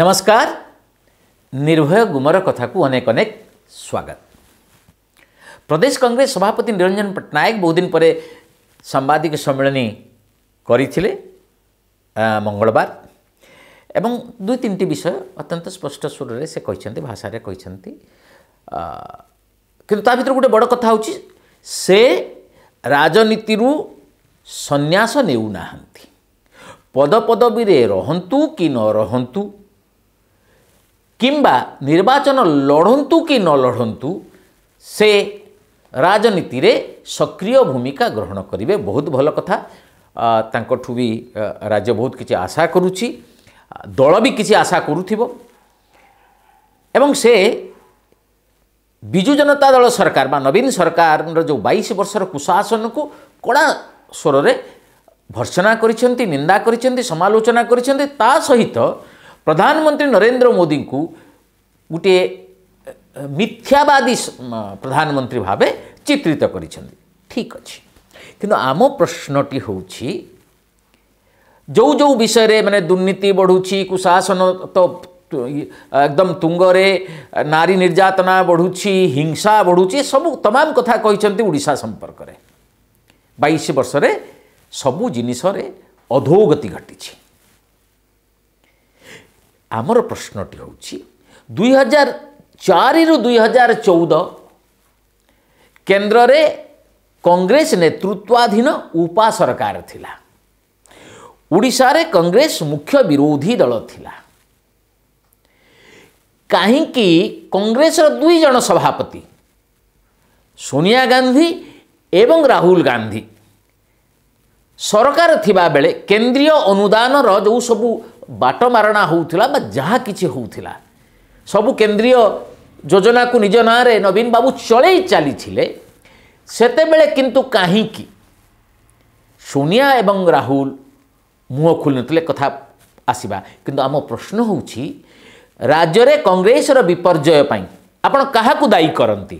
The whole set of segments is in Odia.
ନମସ୍କାର ନିର୍ଭୟ ଗୁମର କଥାକୁ ଅନେକ ଅନେକ ସ୍ୱାଗତ ପ୍ରଦେଶ କଂଗ୍ରେସ ସଭାପତି ନିରଞ୍ଜନ ପଟ୍ଟନାୟକ ବହୁଦିନ ପରେ ସାମ୍ବାଦିକ ସମ୍ମିଳନୀ କରିଥିଲେ ମଙ୍ଗଳବାର ଏବଂ ଦୁଇ ତିନିଟି ବିଷୟ ଅତ୍ୟନ୍ତ ସ୍ପଷ୍ଟ ସ୍ୱରରେ ସେ କହିଛନ୍ତି ଭାଷାରେ କହିଛନ୍ତି କିନ୍ତୁ ତା ଭିତରେ ଗୋଟେ ବଡ଼ କଥା ହେଉଛି ସେ ରାଜନୀତିରୁ ସନ୍ନ୍ୟାସ ନେଉନାହାନ୍ତି ପଦପଦବୀରେ ରହନ୍ତୁ କି ନ ରହନ୍ତୁ কিংবা নির্বাচন লড়ন্তু কি ন লড়ন্তু সে রাজনীতিরে সক্রিয় ভূমিকা গ্রহণ করবে বহুত ভাল কথা তাঁকু বি রাজ্য বহুত কিছু আশা করুছি দল বি কিছু আশা করুব এবং সে বিজু জনতা দল সরকার বা নবীন সরকার যে বাইশ বর্ষর কুশাসনকু কড়া স্বরের ভর্সনা করছেন নিন্দা করছেন সমালোচনা করছেন তা সহিত ପ୍ରଧାନମନ୍ତ୍ରୀ ନରେନ୍ଦ୍ର ମୋଦିଙ୍କୁ ଗୋଟିଏ ମିଥ୍ୟାବାଦୀ ପ୍ରଧାନମନ୍ତ୍ରୀ ଭାବେ ଚିତ୍ରିତ କରିଛନ୍ତି ଠିକ୍ ଅଛି କିନ୍ତୁ ଆମ ପ୍ରଶ୍ନଟି ହେଉଛି ଯେଉଁ ଯେଉଁ ବିଷୟରେ ମାନେ ଦୁର୍ନୀତି ବଢ଼ୁଛି କୁଶାସନ ତ ଏକଦମ ତୁଙ୍ଗରେ ନାରୀ ନିର୍ଯାତନା ବଢ଼ୁଛି ହିଂସା ବଢ଼ୁଛି ସବୁ ତମାମ କଥା କହିଛନ୍ତି ଓଡ଼ିଶା ସମ୍ପର୍କରେ ବାଇଶ ବର୍ଷରେ ସବୁ ଜିନିଷରେ ଅଧୋଗତି ଘଟିଛି ଆମର ପ୍ରଶ୍ନଟି ହେଉଛି ଦୁଇହଜାର ଚାରିରୁ ଦୁଇହଜାର ଚଉଦ କେନ୍ଦ୍ରରେ କଂଗ୍ରେସ ନେତୃତ୍ୱାଧୀନ ଉପା ସରକାର ଥିଲା ଓଡ଼ିଶାରେ କଂଗ୍ରେସ ମୁଖ୍ୟ ବିରୋଧୀ ଦଳ ଥିଲା କାହିଁକି କଂଗ୍ରେସର ଦୁଇ ଜଣ ସଭାପତି ସୋନିଆ ଗାନ୍ଧୀ ଏବଂ ରାହୁଲ ଗାନ୍ଧୀ ସରକାର ଥିବାବେଳେ କେନ୍ଦ୍ରୀୟ ଅନୁଦାନର ଯେଉଁ ସବୁ ବାଟମାରଣା ହେଉଥିଲା ବା ଯାହା କିଛି ହେଉଥିଲା ସବୁ କେନ୍ଦ୍ରୀୟ ଯୋଜନାକୁ ନିଜ ନାଁରେ ନବୀନ ବାବୁ ଚଳେଇ ଚାଲିଥିଲେ ସେତେବେଳେ କିନ୍ତୁ କାହିଁକି ସୋନିଆ ଏବଂ ରାହୁଲ ମୁହଁ ଖୋଲିନଥିଲେ କଥା ଆସିବା କିନ୍ତୁ ଆମ ପ୍ରଶ୍ନ ହେଉଛି ରାଜ୍ୟରେ କଂଗ୍ରେସର ବିପର୍ଯ୍ୟୟ ପାଇଁ ଆପଣ କାହାକୁ ଦାୟୀ କରନ୍ତି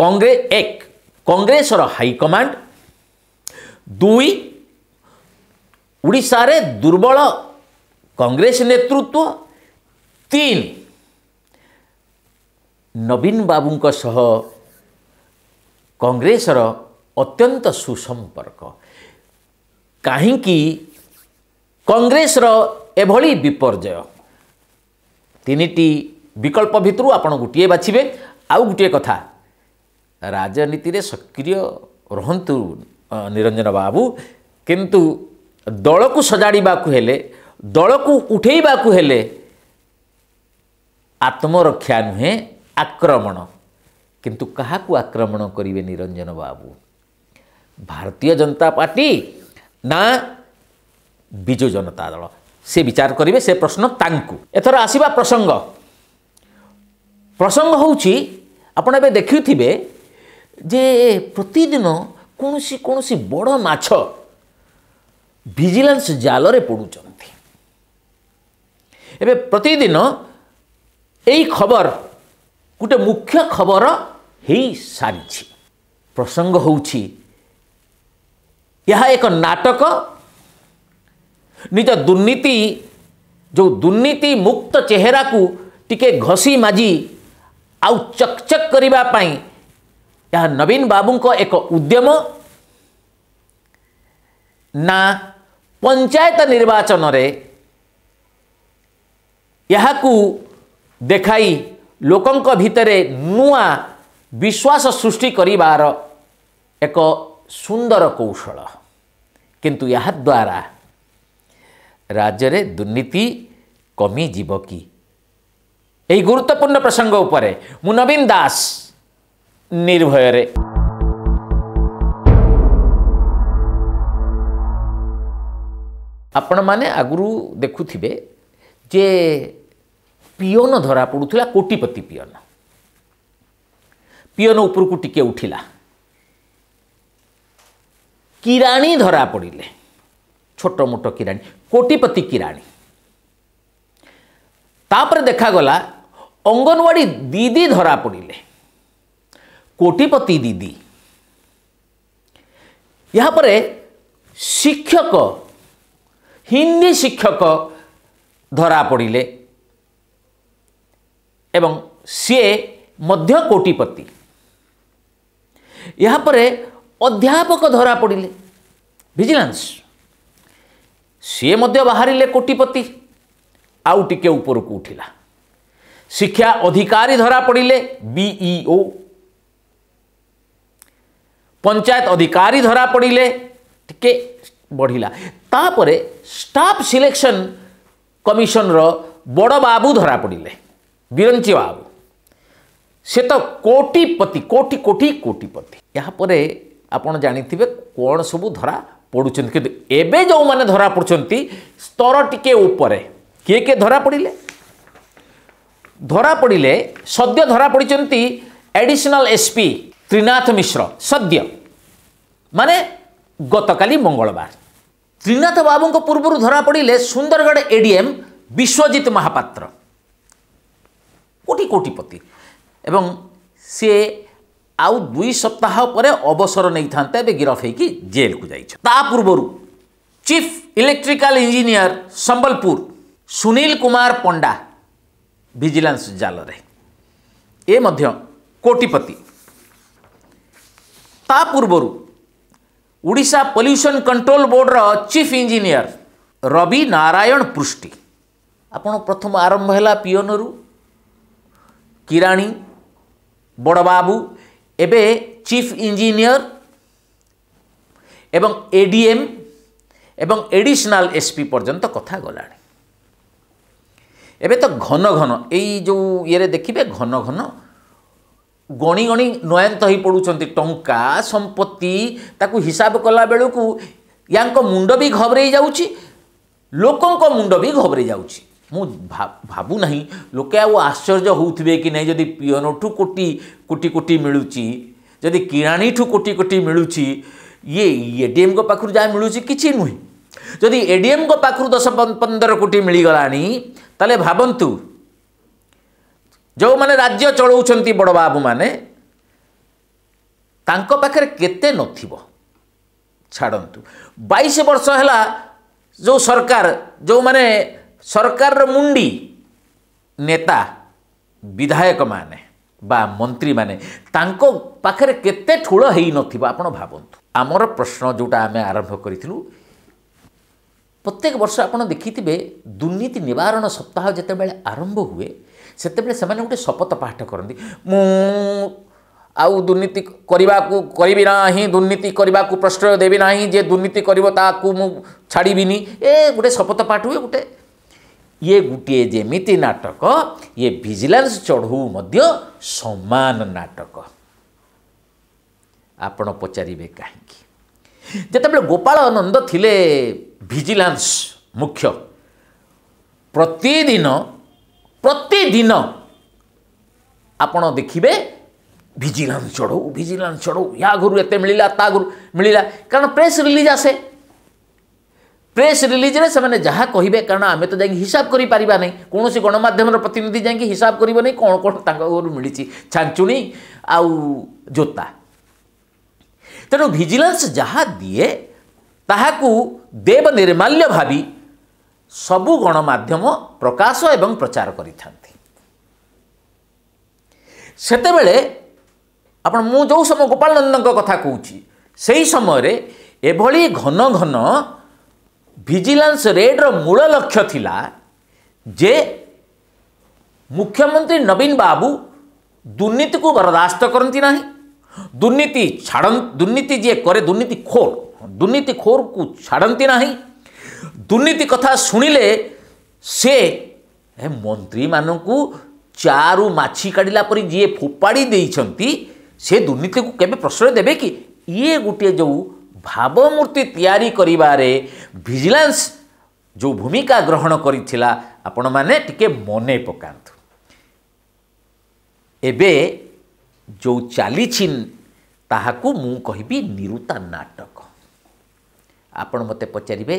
କଂଗ୍ରେସ ଏକ କଂଗ୍ରେସର ହାଇକମାଣ୍ଡ ଦୁଇ ଓଡ଼ିଶାରେ ଦୁର୍ବଳ କଂଗ୍ରେସ ନେତୃତ୍ୱ ତିନି ନବୀନ ବାବୁଙ୍କ ସହ କଂଗ୍ରେସର ଅତ୍ୟନ୍ତ ସୁସମ୍ପର୍କ କାହିଁକି କଂଗ୍ରେସର ଏଭଳି ବିପର୍ଯ୍ୟୟ ତିନିଟି ବିକଳ୍ପ ଭିତରୁ ଆପଣ ଗୋଟିଏ ବାଛିବେ ଆଉ ଗୋଟିଏ କଥା ରାଜନୀତିରେ ସକ୍ରିୟ ରହନ୍ତୁ ନିରଞ୍ଜନ ବାବୁ କିନ୍ତୁ ଦଳକୁ ସଜାଡ଼ିବାକୁ ହେଲେ ଦଳକୁ ଉଠେଇବାକୁ ହେଲେ ଆତ୍ମରକ୍ଷା ନୁହେଁ ଆକ୍ରମଣ କିନ୍ତୁ କାହାକୁ ଆକ୍ରମଣ କରିବେ ନିରଞ୍ଜନ ବାବୁ ଭାରତୀୟ ଜନତା ପାର୍ଟି ନା ବିଜୁ ଜନତା ଦଳ ସେ ବିଚାର କରିବେ ସେ ପ୍ରଶ୍ନ ତାଙ୍କୁ ଏଥର ଆସିବା ପ୍ରସଙ୍ଗ ପ୍ରସଙ୍ଗ ହେଉଛି ଆପଣ ଏବେ ଦେଖୁଥିବେ ଯେ ପ୍ରତିଦିନ କୌଣସି କୌଣସି ବଡ଼ ମାଛ ଭିଜିଲାନ୍ସ ଜାଲରେ ପଡ଼ୁଛନ୍ତି ଏବେ ପ୍ରତିଦିନ ଏଇ ଖବର ଗୋଟେ ମୁଖ୍ୟ ଖବର ହୋଇସାରିଛି ପ୍ରସଙ୍ଗ ହେଉଛି ଏହା ଏକ ନାଟକ ନିଜ ଦୁର୍ନୀତି ଯେଉଁ ଦୁର୍ନୀତି ମୁକ୍ତ ଚେହେରାକୁ ଟିକେ ଘଷି ମାଜି ଆଉ ଚକ୍ ଚକ୍ କରିବା ପାଇଁ ଏହା ନବୀନ ବାବୁଙ୍କ ଏକ ଉଦ୍ୟମ ନା ପଞ୍ଚାୟତ ନିର୍ବାଚନରେ ଏହାକୁ ଦେଖାଇ ଲୋକଙ୍କ ଭିତରେ ନୂଆ ବିଶ୍ୱାସ ସୃଷ୍ଟି କରିବାର ଏକ ସୁନ୍ଦର କୌଶଳ କିନ୍ତୁ ଏହାଦ୍ୱାରା ରାଜ୍ୟରେ ଦୁର୍ନୀତି କମିଯିବ କି ଏହି ଗୁରୁତ୍ୱପୂର୍ଣ୍ଣ ପ୍ରସଙ୍ଗ ଉପରେ ମୁଁ ନବୀନ ଦାସ ନିର୍ଭୟରେ आपण मैने देखुए जे पिओन धरा पड़ूला कोटिपति पिओन पिओन उपरकू टे उठिला किराणी धरा पड़े छोटमोट किराणी कोटिपति किराणी तापर देखागला अंगनवाड़ी दीदी धरा पड़े कोटिपति दीदी यापर शिक्षक हिंदी शिक्षक धरा पड़े एवं सीए मध्य कोटिपति यापर अध्यापक धरा पड़े भिजिलांस सीए बाहर कोटिपति आउ टे ऊपर को उठला शिक्षा अधिकारी धरा पड़े बीईओ e पंचायत अधिकारी धरा पड़े टे बढ़ला तापर स्टाफ सिलेक्शन कमिशन बड़ बाबू धरा पड़े ବିରଞ୍ଚି ବାବୁ ସେ ତ କୋଟିପତି କୋଟି କୋଟି କୋଟିପତି ଏହାପରେ ଆପଣ ଜାଣିଥିବେ କ'ଣ ସବୁ ଧରା ପଡ଼ୁଛନ୍ତି କିନ୍ତୁ ଏବେ ଯେଉଁମାନେ ଧରା ପଡ଼ୁଛନ୍ତି ସ୍ତର ଟିକେ ଉପରେ କିଏ କିଏ ଧରା ପଡ଼ିଲେ ଧରା ପଡ଼ିଲେ ସଦ୍ୟ ଧରା ପଡ଼ିଛନ୍ତି additional S P Trinath Mishra ସଦ୍ୟ ମାନେ ଗତକାଲି ମଙ୍ଗଳବାର ତ୍ରିନାଥ ବାବୁଙ୍କ ପୂର୍ବରୁ ଧରାପଡ଼ିଲେ ସୁନ୍ଦରଗଡ଼ ଏଡିଏମ୍ ବିଶ୍ୱଜିତ ମହାପାତ୍ର କୋଟି କୋଟିପତି ଏବଂ ସିଏ ଆଉ ଦୁଇ ସପ୍ତାହ ପରେ ଅବସର ନେଇଥାନ୍ତେ ଏବେ ଗିରଫ ହେଇକି ଜେଲ୍କୁ ଯାଇଛ ତା ପୂର୍ବରୁ chief electrical engineer Sambalpur Sunil Kumar Panda vigilance ଜାଲରେ ଏ ମଧ୍ୟ କୋଟିପତି ତା ପୂର୍ବରୁ ଓଡ଼ିଶା ପଲ୍ୟୁସନ୍ କଣ୍ଟ୍ରୋଲ ବୋର୍ଡ଼ର ଚିଫ୍ ଇଞ୍ଜିନିୟର ରବି ନାରାୟଣ ପୃଷ୍ଟି ଆପଣ ପ୍ରଥମ ଆରମ୍ଭ ହେଲା ପିଅନରୁ କିରାଣୀ ବଡ଼ବାବୁ ଏବେ ଚିଫ୍ ଇଞ୍ଜିନିୟର ଏବଂ ଏ ଡି ଏମ୍ ଏବଂ ଏଡ଼ିସନାଲ୍ ଏସ୍ପି ପର୍ଯ୍ୟନ୍ତ କଥା ଗଲାଣି ଏବେ ତ ଘନ ଘନ ଏଇ ଯେଉଁ ଇଏରେ ଦେଖିବେ ଘନ ଘନ ଗଣି ଗଣି ନୟନ୍ତ ହୋଇପଡ଼ୁଛନ୍ତି ଟଙ୍କା ସମ୍ପତ୍ତି ତାକୁ ହିସାବ କଲା ବେଳକୁ ୟାଙ୍କ ମୁଣ୍ଡ ବି ଘବରେଇ ଯାଉଛି ଲୋକଙ୍କ ମୁଣ୍ଡ ବି ଘବରେଇ ଯାଉଛି ମୁଁ ଭାବୁ ନାହିଁ ଲୋକେ ଆଉ ଆଶ୍ଚର୍ଯ୍ୟ ହେଉଥିବେ କି ନାହିଁ ଯଦି ପିଅନଠୁ କୋଟି କୋଟି କୋଟି ମିଳୁଛି ଯଦି କିରାଣୀଠୁ କୋଟି କୋଟି ମିଳୁଛି ଇଏ ଏଡିଏମ୍ଙ୍କ ପାଖରୁ ଯାହା ମିଳୁଛି କିଛି ନୁହେଁ ଯଦି ଏଡିଏମ୍ଙ୍କ ପାଖରୁ ଦଶ ପନ୍ଦର କୋଟି ମିଳିଗଲାଣି ତାହେଲେ ଭାବନ୍ତୁ ଯେଉଁମାନେ ରାଜ୍ୟ ଚଳାଉଛନ୍ତି ବଡ଼ବାବୁମାନେ ତାଙ୍କ ପାଖରେ କେତେ ନଥିବ ଛାଡ଼ନ୍ତୁ ବାଇଶ ବର୍ଷ ହେଲା ଯେଉଁ ସରକାର ଯେଉଁମାନେ ସରକାରର ମୁଣ୍ଡି ନେତା ବିଧାୟକମାନେ ବା ମନ୍ତ୍ରୀମାନେ ତାଙ୍କ ପାଖରେ କେତେ ଠୁଳ ହେଇନଥିବ ଆପଣ ଭାବନ୍ତୁ ଆମର ପ୍ରଶ୍ନ ଯେଉଁଟା ଆମେ ଆରମ୍ଭ କରିଥିଲୁ ପ୍ରତ୍ୟେକ ବର୍ଷ ଆପଣ ଦେଖିଥିବେ ଦୁର୍ନୀତି ନିବାରଣ ସପ୍ତାହ ଯେତେବେଳେ ଆରମ୍ଭ ହୁଏ ସେତେବେଳେ ସେମାନେ ଗୋଟେ ଶପଥ ପାଠ କରନ୍ତି ମୁଁ ଆଉ ଦୁର୍ନୀତି କରିବାକୁ କରିବି ନାହିଁ ଦୁର୍ନୀତି କରିବାକୁ ପ୍ରଶ୍ରୟ ଦେବି ନାହିଁ ଯିଏ ଦୁର୍ନୀତି କରିବ ତାକୁ ମୁଁ ଛାଡ଼ିବିନି ଏ ଗୋଟେ ଶପଥ ପାଠ ହୁଏ ଗୋଟେ ଇଏ ଗୋଟିଏ ଯେମିତି ନାଟକ ଇଏ ଭିଜିଲାନ୍ସ ଚଢ଼ଉ ମଧ୍ୟ ସମାନ ନାଟକ ଆପଣ ପଚାରିବେ କାହିଁକି ଯେତେବେଳେ ଗୋପାଳ ଗୋପାଳନନ୍ଦ ଥିଲେ ଭିଜିଲାନ୍ସ ମୁଖ୍ୟ ପ୍ରତିଦିନ ପ୍ରତିଦିନ ଆପଣ ଦେଖିବେ ଭିଜିଲାନ୍ସ ଚଢ଼ଉ ଭିଜିଲାନ୍ସ ଚଢ଼ଉ ୟା ଘରୁ ଏତେ ମିଳିଲା ତା ଘରୁ ମିଳିଲା କାରଣ ପ୍ରେସ୍ ରିଲିଜ୍ ଆସେ ପ୍ରେସ୍ ରିଲିଜ୍ରେ ସେମାନେ ଯାହା କହିବେ କାରଣ ଆମେ ତ ଯାଇକି ହିସାବ କରିପାରିବା ନାହିଁ କୌଣସି ଗଣମାଧ୍ୟମର ପ୍ରତିନିଧି ଯାଇକି ହିସାବ କରିବ ନାହିଁ କ'ଣ କ'ଣ ତାଙ୍କ ଘରୁ ମିଳିଛି ଛାଞ୍ଚୁଣି ଆଉ ଜୋତା ତେଣୁ ଭିଜିଲାନ୍ସ ଯାହା ଦିଏ ତାହାକୁ ଦେବ ନିର୍ମାଲ୍ୟ ଭାବି ସବୁ ଗଣମାଧ୍ୟମ ପ୍ରକାଶ ଏବଂ ପ୍ରଚାର କରିଥାନ୍ତି ସେତେବେଳେ ଆପଣ ମୁଁ ଯେଉଁ ସମୟ ଗୋପାଳ ନନ୍ଦଙ୍କ କଥା କହୁଛି ସେହି ସମୟରେ ଏଭଳି ଘନ ଘନ ଭିଜିଲାନ୍ସ ରେଡ଼୍ର ମୂଳ ଲକ୍ଷ୍ୟ ଥିଲା ଯେ ମୁଖ୍ୟମନ୍ତ୍ରୀ ନବୀନ ବାବୁ ଦୁର୍ନୀତିକୁ ବରଦାସ୍ତ କରନ୍ତି ନାହିଁ ଦୁର୍ନୀତି ଛାଡ଼ନ୍ତି ଦୁର୍ନୀତି ଯିଏ କରେ ଦୁର୍ନୀତି ଖୋର ଦୁର୍ନୀତି ଖୋରକୁ ଛାଡ଼ନ୍ତି ନାହିଁ ଦୁର୍ନୀତି କଥା ଶୁଣିଲେ ସେ ମନ୍ତ୍ରୀମାନଙ୍କୁ ଚାରୁ ମାଛି କାଢ଼ିଲା ପରି ଯିଏ ଫୋପାଡ଼ି ଦେଇଛନ୍ତି ସେ ଦୁର୍ନୀତିକୁ କେବେ ପ୍ରଶ୍ରୟ ଦେବେ କି ଇଏ ଗୋଟିଏ ଯେଉଁ ଭାବମୂର୍ତ୍ତି ତିଆରି କରିବାରେ ଭିଜିଲାନ୍ସ ଯେଉଁ ଭୂମିକା ଗ୍ରହଣ କରିଥିଲା ଆପଣମାନେ ଟିକିଏ ମନେ ପକାନ୍ତୁ ଏବେ ଯେଉଁ ଚାଲିଛିନ୍ ତାହାକୁ ମୁଁ କହିବି ନିରୁତା ନାଟକ ଆପଣ ମୋତେ ପଚାରିବେ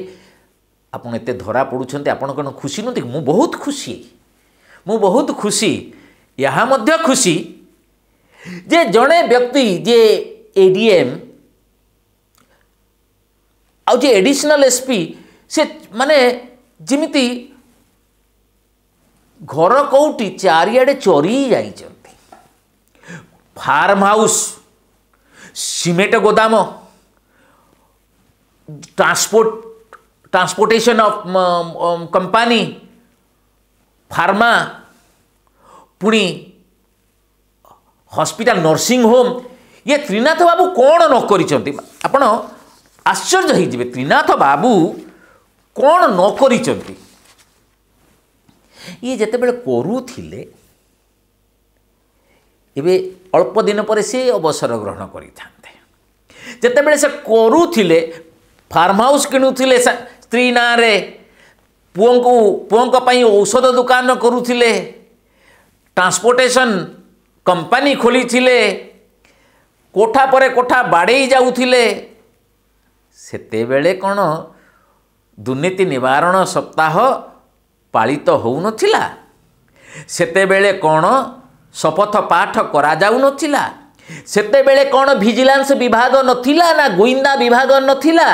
ଆପଣ ଏତେ ଧରା ପଡ଼ୁଛନ୍ତି ଆପଣ କ'ଣ ଖୁସି ନୁହନ୍ତି ମୁଁ ବହୁତ ଖୁସି ମୁଁ ବହୁତ ଖୁସି ଏହା ମଧ୍ୟ ଖୁସି ଯେ ଜଣେ ବ୍ୟକ୍ତି ଯିଏ ଏ ଡି ଏମ୍ ଆଉ ଯିଏ ଏଡ଼ିସନାଲ୍ ଏସ୍ ପି ସେ ମାନେ ଯେମିତି ଘର କେଉଁଠି ଚାରିଆଡ଼େ ଚରି ଯାଇଛନ୍ତି ফার্ম হাউস সিমেন্ট গোদামও transport transportation of company pharma পুଣି হসপিটাল নর্সিং হোম ইয়ে ত্রিনাথ বাবু কোণ ন করছেন আপন আশ্চর্য হয়ে যাবে ত্রিনাথ বাবু কোণ ন করছেন ইয়ে যেতবে করুলে ଏବେ ଅଳ୍ପ ଦିନ ପରେ ସେ ଅବସର ଗ୍ରହଣ କରିଥାନ୍ତେ ଯେତେବେଳେ ସେ କରୁଥିଲେ ଫାର୍ମ ହାଉସ୍ କିଣୁଥିଲେ ସ୍ତ୍ରୀ ନାଁରେ ପୁଅଙ୍କୁ ପୁଅଙ୍କ ପାଇଁ ଔଷଧ ଦୋକାନ କରୁଥିଲେ ଟ୍ରାନ୍ସପୋର୍ଟେସନ୍ କମ୍ପାନୀ ଖୋଲିଥିଲେ କୋଠା ପରେ କୋଠା ବାଡ଼େଇ ଯାଉଥିଲେ ସେତେବେଳେ କ'ଣ ଦୁର୍ନୀତି ନିବାରଣ ସପ୍ତାହ ପାଳିତ ହେଉନଥିଲା ସେତେବେଳେ କ'ଣ ଶପଥ ପାଠ କରାଯାଉନଥିଲା ସେତେବେଳେ କ'ଣ ଭିଜିଲାନ୍ସ ବିଭାଗ ନଥିଲା ନା ଗୁଇନ୍ଦା ବିଭାଗ ନଥିଲା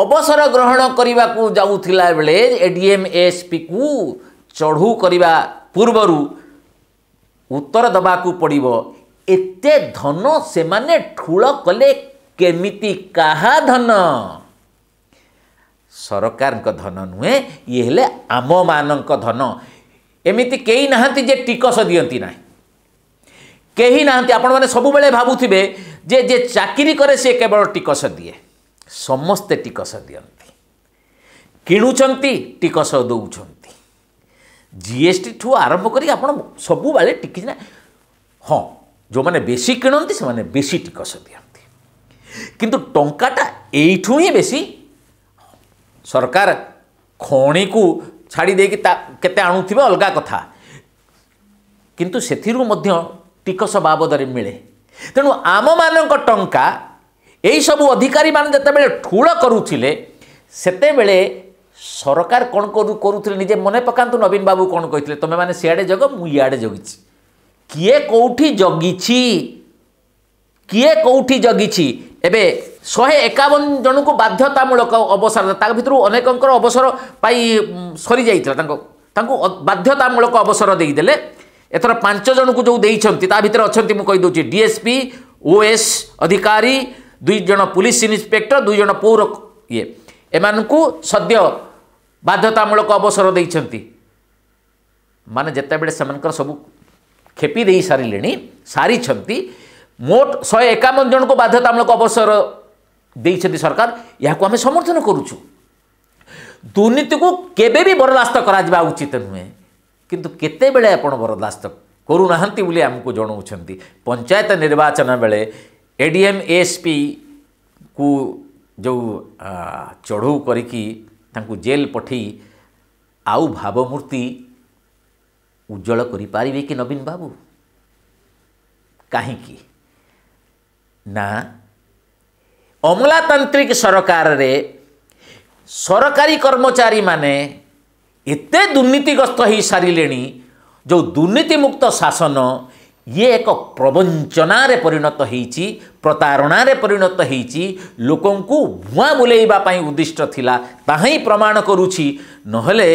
ଅବସର ଗ୍ରହଣ କରିବାକୁ ଯାଉଥିଲା ବେଳେ ଏ ଡି ଏମ୍ ଏସ୍ପିକୁ ଚଢ଼ଉ କରିବା ପୂର୍ବରୁ ଉତ୍ତର ଦେବାକୁ ପଡ଼ିବ ଏତେ ଧନ ସେମାନେ ଠୁଳ କଲେ କେମିତି କାହା ଧନ ସରକାରଙ୍କ ଧନ ନୁହେଁ ଇଏ ହେଲେ ଆମମାନଙ୍କ ଧନ ଏମିତି କେହି ନାହାନ୍ତି ଯେ ଟିକସ ଦିଅନ୍ତି ନାହିଁ କେହି ନାହାନ୍ତି ଆପଣମାନେ ସବୁବେଳେ ଭାବୁଥିବେ ଯେ ଯେ ଚାକିରି କରେ ସେ କେବଳ ଟିକସ ଦିଏ ସମସ୍ତେ ଟିକସ ଦିଅନ୍ତି କିଣୁଛନ୍ତି ଟିକସ ଦେଉଛନ୍ତି ଜିଏସ୍ଟିଠୁ ଆରମ୍ଭ କରି ଆପଣ ସବୁବେଳେ ଟିକି ନା ହଁ ଯେଉଁମାନେ ବେଶୀ କିଣନ୍ତି ସେମାନେ ବେଶୀ ଟିକସ ଦିଅନ୍ତି କିନ୍ତୁ ଟଙ୍କାଟା ଏଇଠୁ ହିଁ ବେଶୀ ସରକାର ଖଣିକୁ ଛାଡ଼ି ଦେଇକି ତା କେତେ ଆଣୁଥିବେ ଅଲଗା କଥା କିନ୍ତୁ ସେଥିରୁ ମଧ୍ୟ ଟିକସ ବାବଦରେ ମିଳେ ତେଣୁ ଆମମାନଙ୍କ ଟଙ୍କା ଏହିସବୁ ଅଧିକାରୀମାନେ ଯେତେବେଳେ ଠୁଳ କରୁଥିଲେ ସେତେବେଳେ ସରକାର କ'ଣ କରୁ କରୁଥିଲେ ନିଜେ ମନେ ପକାନ୍ତୁ ନବୀନ ବାବୁ କ'ଣ କହିଥିଲେ ତୁମେମାନେ ସିଆଡ଼େ ଜଗ ମୁଁ ଇଆଡ଼େ ଜଗିଛି କିଏ କେଉଁଠି ଜଗିଛି କିଏ କେଉଁଠି ଜଗିଛି ଏବେ ଶହେ ଏକାବନ ଜଣଙ୍କୁ ବାଧ୍ୟତାମୂଳକ ଅବସର ତା ଭିତରୁ ଅନେକଙ୍କର ଅବସର ପାଇ ସରିଯାଇଥିଲା ତାଙ୍କ ତାଙ୍କୁ ବାଧ୍ୟତାମୂଳକ ଅବସର ଦେଇଦେଲେ ଏଥର ପାଞ୍ଚ ଜଣଙ୍କୁ ଯେଉଁ ଦେଇଛନ୍ତି ତା ଭିତରେ ଅଛନ୍ତି ମୁଁ କହିଦେଉଛି ଡିଏସ୍ପି ଓଏସ୍ ଅଧିକାରୀ ଦୁଇ ଜଣ ପୁଲିସ୍ ଇନ୍ସପେକ୍ଟର ଦୁଇ ଜଣ ପୌର ଇଏ ଏମାନଙ୍କୁ ସଦ୍ୟ ବାଧ୍ୟତାମୂଳକ ଅବସର ଦେଇଛନ୍ତି ମାନେ ଯେତେବେଳେ ସେମାନଙ୍କର ସବୁ ଖେପି ଦେଇ ସାରିଲେଣି ସାରିଛନ୍ତି মোট শহে একাবন জনক বাধ্যতামূলক অবসর দিয়েছেন সরকার এখন আমি সমর্থন করুছু দুর্নীতি কেবে বি বরদাস্ত করা উচিত নুহে কিন্তু কেতবে আপনার বরদাস্ত করু না বলে আমি জনাওছেন পঞ্চায়েত নির্বাচন বেড়ে এডিএম এএসপি কু যে চড়ৌ করি জেল পঠাই আউ ভাবমূর্তি উজ্জ্বল করে পারে কি নবীন বাবু কাহিকি ନା ଅମଲାତାନ୍ତ୍ରିକ ସରକାରରେ ସରକାରୀ କର୍ମଚାରୀମାନେ ଏତେ ଦୁର୍ନୀତିଗ୍ରସ୍ତ ହୋଇସାରିଲେଣି ଯେଉଁ ଦୁର୍ନୀତିମୁକ୍ତ ଶାସନ ଇଏ ଏକ ପ୍ରବଞ୍ଚନାରେ ପରିଣତ ହେଇଛି ପ୍ରତାରଣାରେ ପରିଣତ ହେଇଛି ଲୋକଙ୍କୁ ଭୁଆଁ ବୁଲେଇବା ପାଇଁ ଉଦ୍ଦିଷ୍ଟ ଥିଲା ତାହା ହିଁ ପ୍ରମାଣ କରୁଛି ନହେଲେ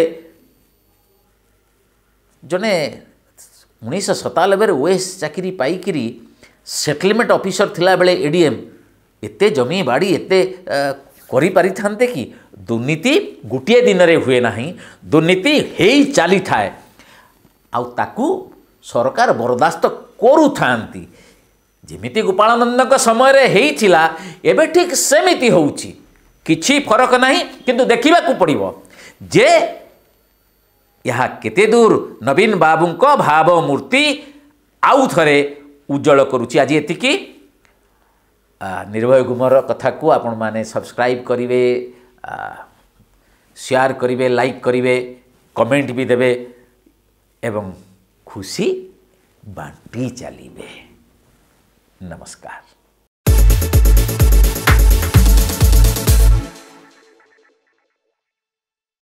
ଜଣେ ଉଣେଇଶହ ସତାନବେରେ ଓଏସ୍ ଚାକିରି ପାଇକିରି ସେଟଲମେଣ୍ଟ ଅଫିସର ଥିଲାବେଳେ ଏ ଡି ଏମ୍ ଏତେ ଜମି ବାଡ଼ି ଏତେ କରିପାରିଥାନ୍ତେ କି ଦୁର୍ନୀତି ଗୋଟିଏ ଦିନରେ ହୁଏ ନାହିଁ ଦୁର୍ନୀତି ହେଇ ଚାଲିଥାଏ ଆଉ ତାକୁ ସରକାର ବରଦାସ୍ତ କରୁଥାନ୍ତି ଯେମିତି ଗୋପାଳନନ୍ଦଙ୍କ ସମୟରେ ହେଇଥିଲା ଏବେ ଠିକ୍ ସେମିତି ହେଉଛି କିଛି ଫରକ ନାହିଁ କିନ୍ତୁ ଦେଖିବାକୁ ପଡ଼ିବ ଯେ ଏହା କେତେ ଦୂର ନବୀନ ବାବୁଙ୍କ ଭାବମୂର୍ତ୍ତି ଆଉ ଥରେ ଉଜ୍ଜଳ କରୁଛି ଆଜି ଏତିକି ନିର୍ଭୟ ଗୁମର କଥାକୁ ଆପଣମାନେ ସବସ୍କ୍ରାଇବ୍ କରିବେ ସେୟାର କରିବେ ଲାଇକ୍ କରିବେ କମେଣ୍ଟ ବି ଦେବେ ଏବଂ ଖୁସି ବାଣ୍ଟି ଚାଲିବେ ନମସ୍କାର